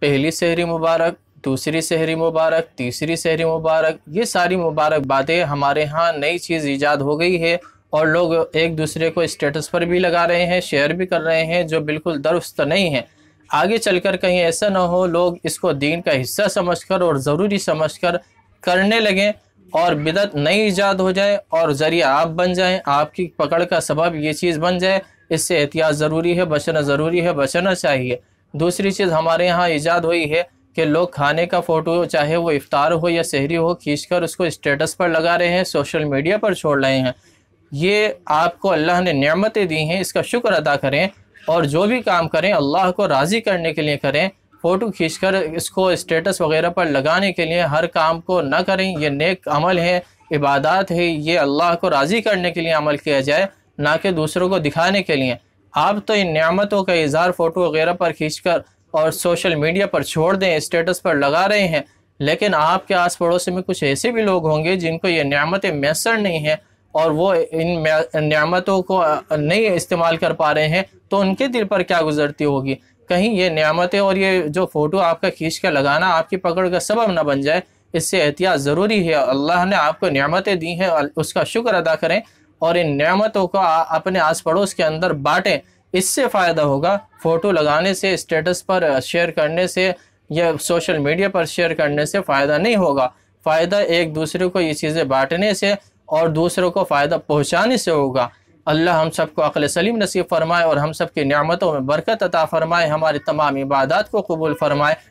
پہلی سہری مبارک دوسری سہری مبارک تیسری سہری مبارک یہ ساری مبارک باتیں ہمارے ہاں نئی چیز ایجاد ہو گئی ہے اور لوگ ایک دوسرے کو اسٹیٹس پر بھی لگا رہے ہیں شیئر بھی کر رہے ہیں جو بالکل درست نہیں ہیں آگے چل کر کہیں ایسا نہ ہو لوگ اس کو دین کا حصہ سمجھ کر اور ضروری سمجھ کر کرنے لگیں اور بدعت نئی ایجاد ہو جائے اور ذریعہ آپ بن جائیں آپ کی پکڑ کا سبب یہ چیز بن جائے اس سے احتیاط ضروری ہے بچنا ضروری ہے بچنا چاہیے دوسری چیز ہمارے یہاں ایجاد ہوئی ہے کہ لوگ کھانے کا فوٹو چاہے وہ افطار ہو یا سہری ہو کھینچ کر اس کو اسٹیٹس پر لگا رہے ہیں سوشل میڈیا پر چھوڑ رہے ہیں یہ آپ کو اللہ نے نعمتیں دی ہیں اس کا شکر ادا کریں اور جو بھی کام کریں اللہ کو راضی کرنے کے لیے کریں فوٹو کھینچ کر اس کو اسٹیٹس وغیرہ پر لگانے کے لیے ہر کام کو نہ کریں یہ نیک عمل ہے عبادات ہے یہ اللہ کو راضی کرنے کے لیے عمل کیا جائے نہ کہ دوسروں کو دکھانے کے لیے آپ تو ان نعمتوں کا اظہار فوٹو وغیرہ پر کھینچ کر اور سوشل میڈیا پر چھوڑ دیں اسٹیٹس پر لگا رہے ہیں لیکن آپ کے آس پڑوس میں کچھ ایسے بھی لوگ ہوں گے جن کو یہ نعمتیں میسر نہیں ہیں اور وہ ان نعمتوں کو نہیں استعمال کر پا رہے ہیں تو ان کے دل پر کیا گزرتی ہوگی کہیں یہ نعمتیں اور یہ جو فوٹو آپ کا کھینچ کے لگانا آپ کی پکڑ کا سبب نہ بن جائے اس سے احتیاط ضروری ہے اللہ نے آپ کو نعمتیں دی ہیں اس کا شکر ادا کریں اور ان نعمتوں کو اپنے آس پڑوس کے اندر بانٹیں اس سے فائدہ ہوگا فوٹو لگانے سے اسٹیٹس پر شیئر کرنے سے یا سوشل میڈیا پر شیئر کرنے سے فائدہ نہیں ہوگا فائدہ ایک دوسرے کو یہ چیزیں بانٹنے سے اور دوسروں کو فائدہ پہنچانے سے ہوگا اللہ ہم سب کو عقل سلیم نصیب فرمائے اور ہم سب کی نعمتوں میں برکت عطا فرمائے ہماری تمام عبادات کو قبول فرمائے